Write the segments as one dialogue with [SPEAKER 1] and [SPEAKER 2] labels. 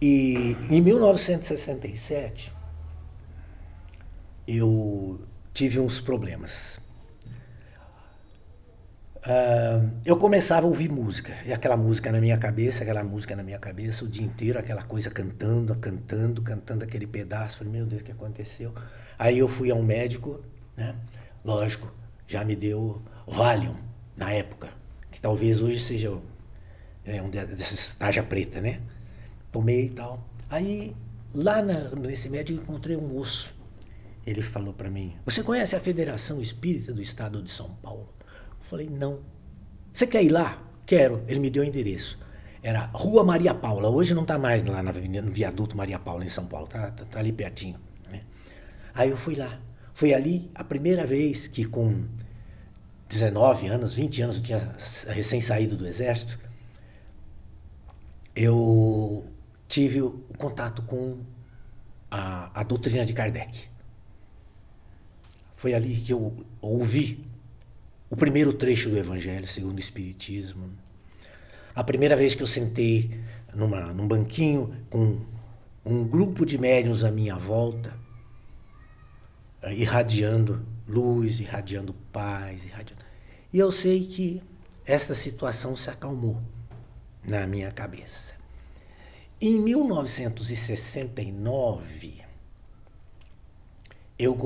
[SPEAKER 1] E em 1967 eu tive uns problemas. Uh, eu começava a ouvir música, e aquela música na minha cabeça, aquela música na minha cabeça o dia inteiro, aquela coisa cantando, cantando, cantando aquele pedaço. Falei, meu Deus, o que aconteceu? Aí eu fui a um médico, né? Lógico, já me deu Valium na época, que talvez hoje seja é, um desses tarja preta, né? Tomei e tal. Aí, lá na, nesse médico, encontrei um moço. Ele falou para mim: Você conhece a Federação Espírita do Estado de São Paulo? Eu falei: Não. Você quer ir lá? Quero. Ele me deu o endereço. Era Rua Maria Paula. Hoje não está mais lá no viaduto Maria Paula, em São Paulo. Está tá, tá ali pertinho. Né? Aí eu fui lá. Foi ali a primeira vez que, com 19 anos, 20 anos, eu tinha recém saído do exército, eu tive o contato com a, a doutrina de Kardec. Foi ali que eu ouvi o primeiro trecho do Evangelho segundo o Espiritismo. A primeira vez que eu sentei numa, num banquinho com um grupo de médiuns à minha volta, eh, irradiando luz, irradiando paz, irradiando. E eu sei que esta situação se acalmou na minha cabeça. Em 1969, eu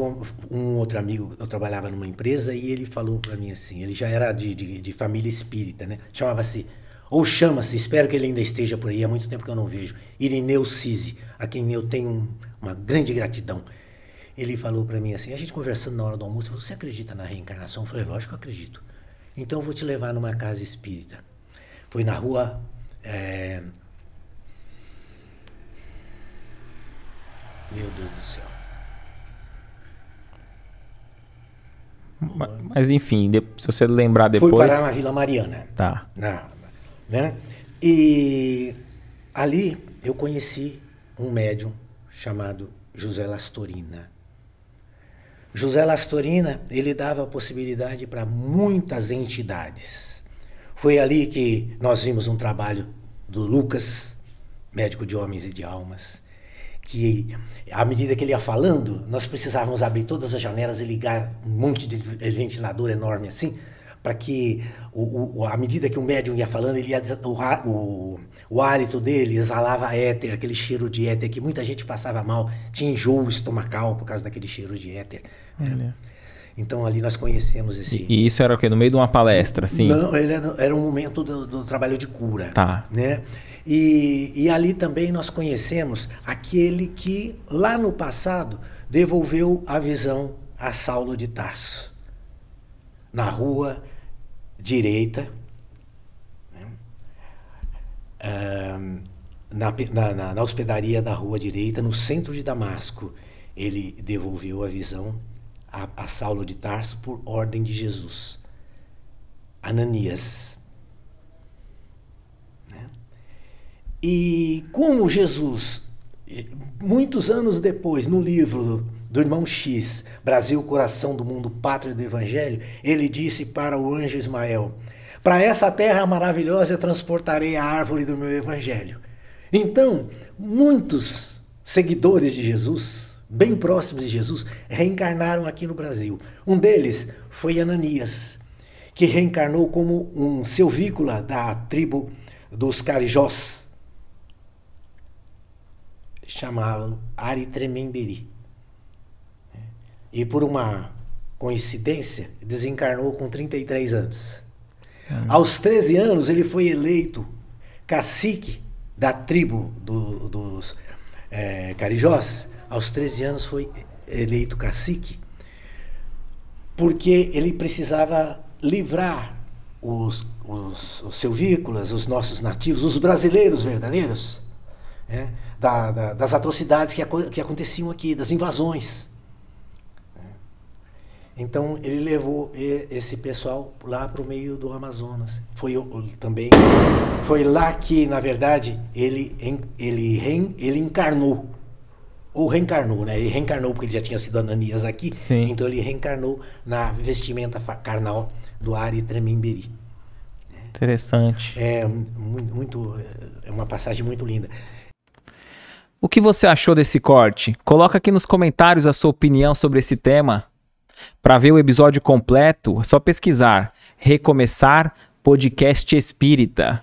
[SPEAKER 1] um outro amigo, eu trabalhava numa empresa e ele falou para mim assim, ele já era de, de, de família espírita, né? Chamava-se, ou chama-se, espero que ele ainda esteja por aí, há muito tempo que eu não vejo, Irineu Cise, a quem eu tenho um, uma grande gratidão. Ele falou para mim assim, a gente conversando na hora do almoço, você acredita na reencarnação? Eu falei, lógico que eu acredito. Então eu vou te levar numa casa espírita. Foi na rua... É, Meu Deus do céu. Mas, mas enfim, se você lembrar depois. Fui parar na Vila Mariana. Tá. Na, né? E ali eu conheci um médium chamado José Lastorina. José Lastorina, ele dava possibilidade para muitas entidades. Foi ali que nós vimos um trabalho do Lucas, médico de homens e de almas que à medida que ele ia falando, nós precisávamos abrir todas as janelas e ligar um monte de ventilador enorme assim, para que, o, o, à medida que o médium ia falando, ele ia, o, o, o hálito dele exalava éter, aquele cheiro de éter que muita gente passava mal, tinha enjoo estomacal por causa daquele cheiro de éter. É, né? Então ali nós conhecemos esse. E isso era o quê? No meio de uma palestra, sim Não, ele era, era um momento do, do, trabalho de cura. Tá. Né? E, e ali também nós conhecemos aquele que, lá no passado, devolveu a visão a Saulo de Tarso. Na rua direita, né? ah, na, na, na hospedaria da rua direita, no centro de Damasco, ele devolveu a visão a, a Saulo de Tarso por ordem de Jesus. Ananias. Né? E como Jesus, muitos anos depois, no livro do irmão X, Brasil, coração do mundo, pátria do evangelho, ele disse para o anjo Ismael: Para essa terra maravilhosa eu transportarei a árvore do meu evangelho. Então, muitos seguidores de Jesus bem próximos de Jesus, reencarnaram aqui no Brasil. Um deles foi Ananias, que reencarnou como um selvícola da tribo dos Carijós. Chamavam Aritrememberi. E por uma coincidência, desencarnou com 33 anos. Hum. Aos 13 anos, ele foi eleito cacique da tribo do, dos é, Carijós aos 13 anos foi eleito cacique, porque ele precisava livrar os, os, os selvícolas, os nossos nativos, os brasileiros verdadeiros, né? da, da, das atrocidades que, que aconteciam aqui, das invasões. Né. Então ele levou esse pessoal lá para o meio do Amazonas. Foi também foi lá que na verdade ele ele ele encarnou ou reencarnou, né? Ele reencarnou porque ele já tinha sido Ananias aqui, Sim. então ele reencarnou na vestimenta carnal do Ari Tremimberi. Interessante. É muito, é uma passagem muito linda. O que você achou desse corte? Coloca aqui nos comentários a sua opinião sobre esse tema. Para ver o episódio completo, é só pesquisar Recomeçar Podcast Espírita.